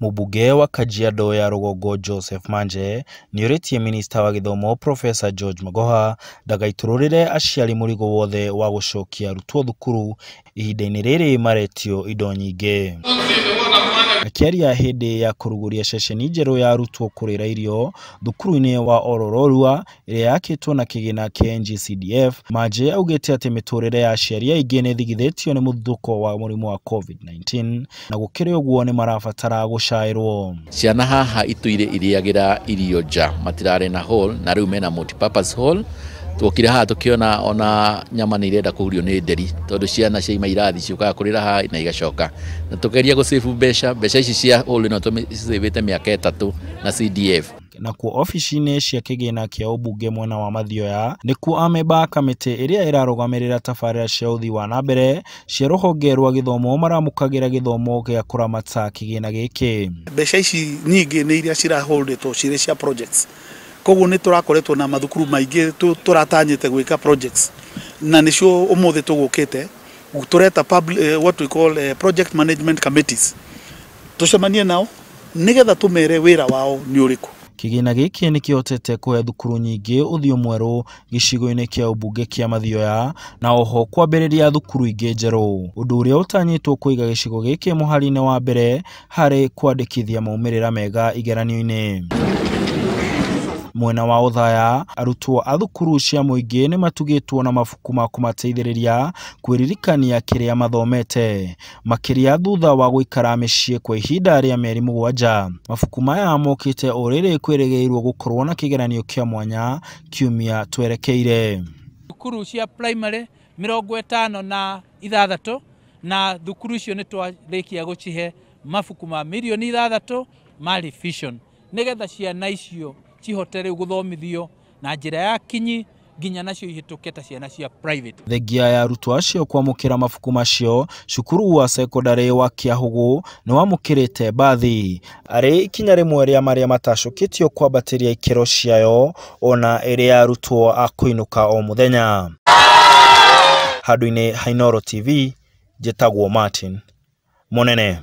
Mubuge wa Kajiado ya rogogo Joseph Manje nĩorĩtie minista wa githomo Profesa George Magoha ndagaiturũrĩre aciari mũrigo wothe wa gũcokia arutwo thukuru ihinda-inĩ rĩrĩ maretio indo nyingĩ akĩaria hĩndĩ ya kũrugũria ceceni njerũ ya arutwo kũrĩra irio thukuru-inĩ wa Orororua ĩrĩa yakĩtwo na kĩgĩna kĩa NGCDF, Manje augĩte atĩ mĩtũrĩre ya aciari aingĩ nĩ ĩthigithĩtio nĩ mũthutũko wa mũrimũ wa COVID-19 na gũkĩrĩ ũguo nĩ marabatara gũcaĩrwo. Ciana haha itũire irĩagĩra irio nja matirarĩ na hall na rĩu mena multipurpose hall twokire haha tukiona ona nyama nä irenda kå ni nä nderi tondå ciana ima irathi ciukaga kurira rä ra ha na igacoka na tå keria gå save mbeca mbeca ici cia hole no tåcivä mä aka ätatå na cdf nakuo ofici-inä cia kä gä na kä a å mbunge mwena wa mathioya nĩkuo amemba a kamĩtĩ ĩrĩa ĩrarũgamĩrĩra tabarĩra cia ũthii wa na mbere cia rũhonge rwa gĩthomo maramũkagĩra gĩthomo gĩa kũramata kĩgĩna gĩkĩ mbeca ici nyingĩ nĩ iria cirahũrĩtwo cirĩ cia projects koguo nä tå rakoretwo na mathukuru maingä tå gwika gwä projects na nä cio å må thä tå gå kä what we call uh, project management committees tå cemanie nao nä getha tå mere wä ra wao nä å rä kå kigina giki ni kiotete kuhe thukuru nyingi uthio mweru gicigo-ini kia ubunge kia mathioya na oho kwambiriria thukuru ingi njeru undu uria utanyitwo kuiga gicigo giki muhari-ini wa mbere hari kwandikithia maumĩrĩra mega igeranio-ini mwena wa uthaya arutwo a thukuru cia muingi ni matugitwo na mabuku ma kumateithĩrĩria kwĩririkania kiria mathomete makiria thutha wa gũikara mĩciĩ kwa ihinda rĩa mĩeri mũgwanja mabuku maya mokite ũrĩrĩ kwĩrĩgĩrĩirwo gũkorwo na kigeranio kia mwanya kiumia twerekeire thukuru cia primary mirongo etano na ithathatu na thukuru icio nĩ twarĩkia gũcihe mafuku ma milioni ithathatu ma revision nigetha ciana icio cihote rä u gå thomithio na njä ra ya kinyi nginya nacio ihituke ta ciana cia private thengia ya arutwo acio ra mabuku macio cukuru wa sekondarĩ wa kä rä te mbathi arä ikinya rĩmwe rĩa marĩa matacũkĩtio kwambatĩria ikĩro ciayo ona ĩrĩ ya arutwo a kũinũka o mũthenya handũ-inĩ hainoro tv njĩtagwo martin nene